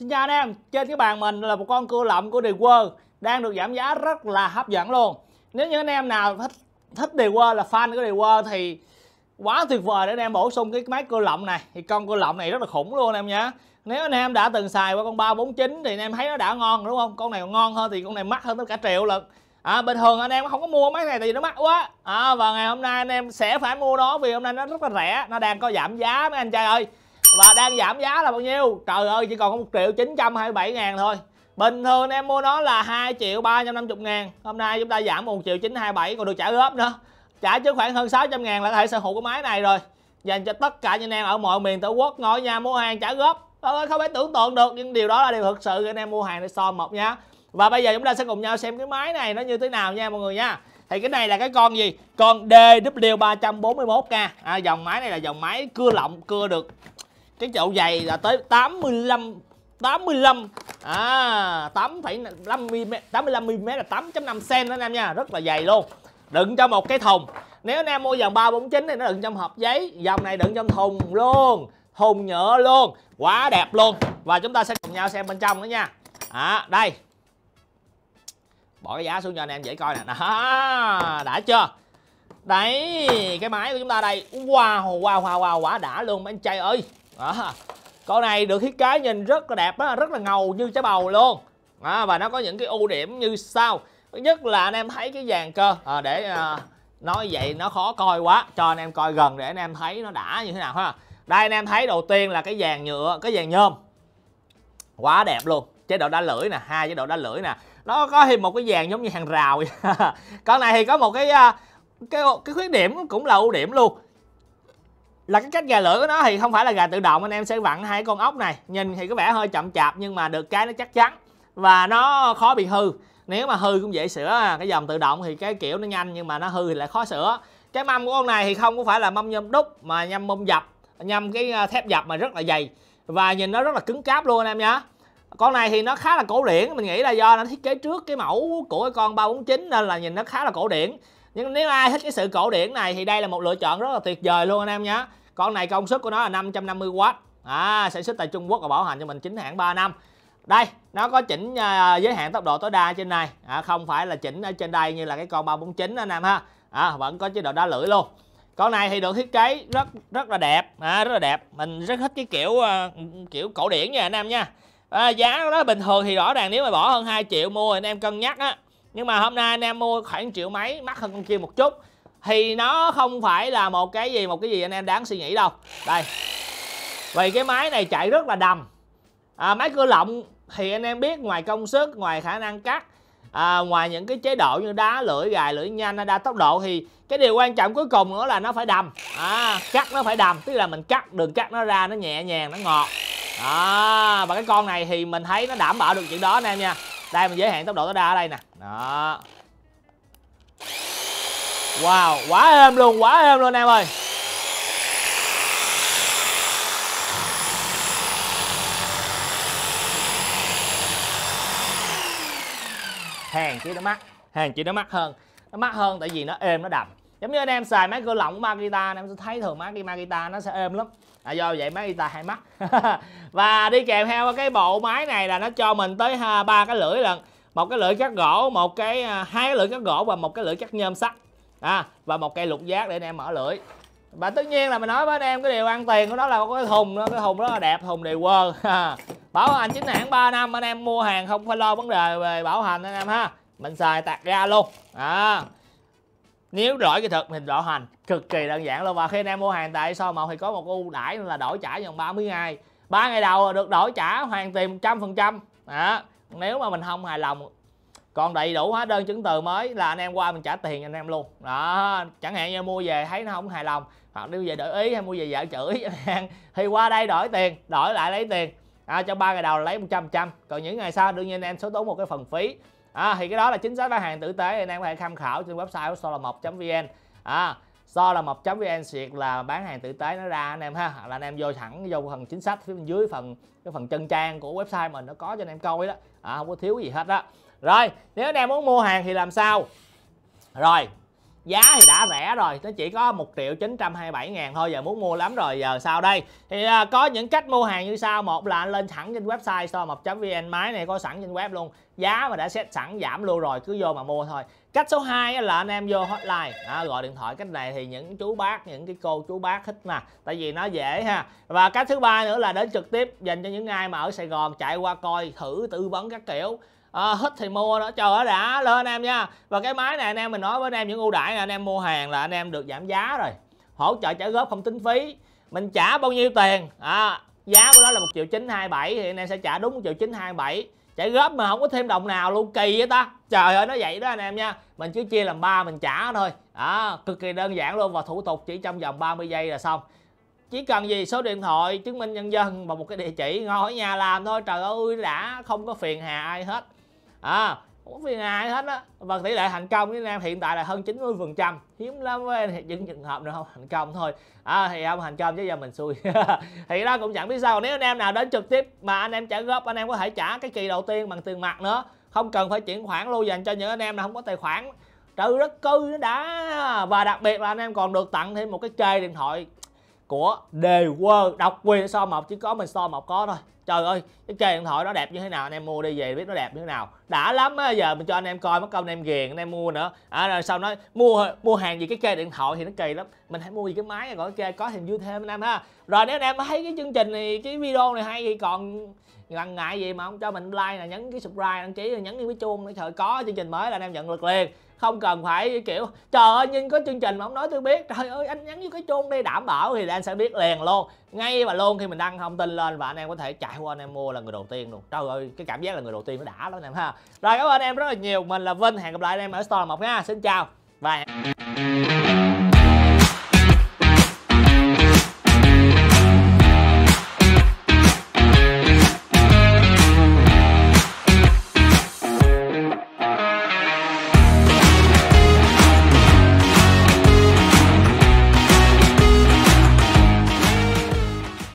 Xin chào anh em, trên cái bàn mình là một con cưa lậm của quơ đang được giảm giá rất là hấp dẫn luôn. Nếu như anh em nào thích thích quơ là fan của quơ thì quá tuyệt vời để anh em bổ sung cái máy cưa lậm này. Thì con cưa lậm này rất là khủng luôn anh em nhé. Nếu anh em đã từng xài qua con 349 thì anh em thấy nó đã ngon đúng không? Con này ngon hơn thì con này mắc hơn tới cả triệu lần. À, bình thường anh em không có mua máy này tại vì nó mắc quá à, Và ngày hôm nay anh em sẽ phải mua nó vì hôm nay nó rất là rẻ Nó đang có giảm giá mấy anh trai ơi và đang giảm giá là bao nhiêu trời ơi chỉ còn có 1 triệu 927 ngàn thôi bình thường em mua nó là 2 triệu 350 ngàn hôm nay chúng ta giảm 1 triệu 927 còn được trả góp nữa trả chứ khoảng hơn 600 ngàn là có thể sở hữu cái máy này rồi dành cho tất cả những anh em ở mọi miền tổ quốc ngồi nhà mua hàng trả góp Tôi không phải tưởng tượng được nhưng điều đó là điều thực sự anh em mua hàng để so một nha và bây giờ chúng ta sẽ cùng nhau xem cái máy này nó như thế nào nha mọi người nha thì cái này là cái con gì con DW341K à, dòng máy này là dòng máy cưa lọng cưa được cái chậu dày là tới 85 85 à 8,5 mm 85 mm là 8.5 cm đó anh em nha, rất là dày luôn. Đựng cho một cái thùng. Nếu anh em mua dòng 349 thì nó đựng trong hộp giấy, dòng này đựng trong thùng luôn, thùng nhựa luôn, quá đẹp luôn. Và chúng ta sẽ cùng nhau xem bên trong nữa nha. À, đây. Bỏ cái giá xuống cho anh em dễ coi nè. Đó, đã chưa? Đấy, cái máy của chúng ta đây. Wow, wow, wow, wow, quá đã luôn mấy anh trai ơi à, con này được thiết kế nhìn rất là đẹp á rất là ngầu như trái bầu luôn à, và nó có những cái ưu điểm như sau thứ nhất là anh em thấy cái dàn cơ à, để à, nói vậy nó khó coi quá cho anh em coi gần để anh em thấy nó đã như thế nào ha đây anh em thấy đầu tiên là cái vàng nhựa cái vàng nhôm quá đẹp luôn chế độ đá lưỡi nè hai chế độ đá lưỡi nè nó có thêm một cái vàng giống như hàng rào con này thì có một cái à, cái cái khuyết điểm cũng là ưu điểm luôn là cái cách gà lửa của nó thì không phải là gà tự động anh em sẽ vặn hai con ốc này nhìn thì có vẻ hơi chậm chạp nhưng mà được cái nó chắc chắn và nó khó bị hư nếu mà hư cũng dễ sửa cái dòng tự động thì cái kiểu nó nhanh nhưng mà nó hư thì lại khó sửa cái mâm của con này thì không có phải là mâm nhôm đúc mà nhâm mâm dập nhâm cái à, thép dập mà rất là dày và nhìn nó rất là cứng cáp luôn anh em nhá con này thì nó khá là cổ điển mình nghĩ là do nó thiết kế trước cái mẫu của cái con 349 nên là nhìn nó khá là cổ điển nhưng nếu ai thích cái sự cổ điển này thì đây là một lựa chọn rất là tuyệt vời luôn anh em nhá con này công suất của nó là 550W à, sản xuất tại Trung Quốc và bảo hành cho mình chính hãng 3 năm đây nó có chỉnh à, giới hạn tốc độ tối đa trên này à, không phải là chỉnh ở trên đây như là cái con 349 anh em ha à, vẫn có chế độ đá lưỡi luôn con này thì được thiết kế rất rất là đẹp à, rất là đẹp mình rất thích cái kiểu uh, kiểu cổ điển nha anh em nha à, giá của nó bình thường thì rõ ràng nếu mà bỏ hơn 2 triệu mua anh em cân nhắc á nhưng mà hôm nay anh em mua khoảng triệu mấy mắc hơn con kia một chút thì nó không phải là một cái gì một cái gì anh em đáng suy nghĩ đâu đây vì cái máy này chạy rất là đầm à, máy cưa lộng thì anh em biết ngoài công suất ngoài khả năng cắt à, ngoài những cái chế độ như đá lưỡi gài lưỡi nhanh đa tốc độ thì cái điều quan trọng cuối cùng nữa là nó phải đầm à, cắt nó phải đầm tức là mình cắt đừng cắt nó ra nó nhẹ nhàng nó ngọt à, và cái con này thì mình thấy nó đảm bảo được chuyện đó anh em nha đây mình giới hạn tốc độ tối đa ở đây nè đó Wow, quá êm luôn, quá êm luôn em ơi Hàng chứ nó mắc Hàng chỉ nó mắc hơn Nó mắc hơn tại vì nó êm, nó đậm Giống như anh em xài máy cơ lỏng của Makita, anh em sẽ thấy thường máy Makita nó sẽ êm lắm à, Do vậy máy Makita hay mắc Và đi kèm theo cái bộ máy này là nó cho mình tới ba cái lưỡi lần một cái lưỡi cắt gỗ một cái à, hai cái lưỡi cắt gỗ và một cái lưỡi cắt nhôm sắt à, và một cây lục giác để anh em mở lưỡi và tất nhiên là mình nói với anh em cái điều ăn tiền của nó là cái thùng đó cái thùng rất là đẹp thùng đều quơ bảo hành chính hãng 3 năm anh em mua hàng không phải lo vấn đề về bảo hành anh em ha mình xài tạc ra luôn à nếu đổi kỹ thuật mình bảo hành cực kỳ đơn giản luôn và khi anh em mua hàng tại sao màu thì có một ưu đãi là đổi trả vòng 30 ngày ba ngày đầu được đổi trả hoàn tiền 100% trăm à, nếu mà mình không hài lòng còn đầy đủ hóa đơn chứng từ mới là anh em qua mình trả tiền anh em luôn đó chẳng hạn như mua về thấy nó không hài lòng hoặc đi về đổi ý hay mua về vợ chửi thì qua đây đổi tiền đổi lại lấy tiền à, cho ba ngày đầu là lấy 100 trăm còn những ngày sau đương nhiên anh em số tốn một cái phần phí à, thì cái đó là chính sách bán hàng tử tế anh em có thể tham khảo trên website của 1 vn à, do là một vn xuyệt là bán hàng tử tế nó ra anh em ha hoặc là anh em vô thẳng vô phần chính sách phía bên dưới phần cái phần chân trang của website mình nó có cho anh em coi đó à, không có thiếu gì hết đó rồi nếu anh em muốn mua hàng thì làm sao rồi giá thì đã rẻ rồi nó chỉ có 1 triệu 927 ngàn thôi giờ muốn mua lắm rồi giờ sao đây thì à, có những cách mua hàng như sau một là anh lên thẳng trên website store 1 vn máy này có sẵn trên web luôn giá mà đã set sẵn giảm luôn rồi cứ vô mà mua thôi cách số 2 là anh em vô hotline đó, gọi điện thoại cách này thì những chú bác những cái cô chú bác thích mà tại vì nó dễ ha và cách thứ ba nữa là đến trực tiếp dành cho những ai mà ở sài gòn chạy qua coi thử tư vấn các kiểu à, ờ, hít thì mua đó chờ đã lên anh em nha và cái máy này anh em mình nói với anh em những ưu đãi là anh em mua hàng là anh em được giảm giá rồi hỗ trợ trả góp không tính phí mình trả bao nhiêu tiền à, giá của nó là một triệu chín hai bảy thì anh em sẽ trả đúng một triệu chín hai bảy trả góp mà không có thêm đồng nào luôn kỳ vậy ta trời ơi nó vậy đó anh em nha mình cứ chia làm ba mình trả thôi đó cực kỳ đơn giản luôn và thủ tục chỉ trong vòng 30 giây là xong chỉ cần gì số điện thoại chứng minh nhân dân và một cái địa chỉ ngồi ở nhà làm thôi trời ơi đã không có phiền hà ai hết à, không có phiền ai hết á và tỷ lệ thành công với anh em hiện tại là hơn 90 phần trăm hiếm lắm với anh những trường hợp nào không thành công thôi à, thì không thành công chứ giờ mình xui thì đó cũng chẳng biết sao nếu anh em nào đến trực tiếp mà anh em trả góp anh em có thể trả cái kỳ đầu tiên bằng tiền mặt nữa không cần phải chuyển khoản luôn dành cho những anh em nào không có tài khoản trừ rất cư nó đã và đặc biệt là anh em còn được tặng thêm một cái kê điện thoại của đề quơ độc quyền so một chỉ có mình so một có thôi trời ơi cái cây điện thoại nó đẹp như thế nào anh em mua đi về biết nó đẹp như thế nào đã lắm á giờ mình cho anh em coi mất công anh em ghiền anh em mua nữa à, rồi sau nói mua mua hàng gì cái cây điện thoại thì nó kỳ lắm mình hãy mua gì cái máy rồi cái có thêm view thêm anh em ha rồi nếu anh em thấy cái chương trình này cái video này hay thì còn ngần ngại gì mà không cho mình like là nhấn cái subscribe đăng ký nhấn cái chuông để trời có chương trình mới là anh em nhận được liền không cần phải kiểu trời ơi nhưng có chương trình mà không nói tôi biết trời ơi anh nhấn vô cái chuông đi đảm bảo thì anh sẽ biết liền luôn ngay và luôn khi mình đăng thông tin lên và anh em có thể chạy qua anh em mua là người đầu tiên luôn trời ơi cái cảm giác là người đầu tiên nó đã lắm anh em ha rồi cảm ơn anh em rất là nhiều mình là vinh hẹn gặp lại anh em ở store một nha xin chào và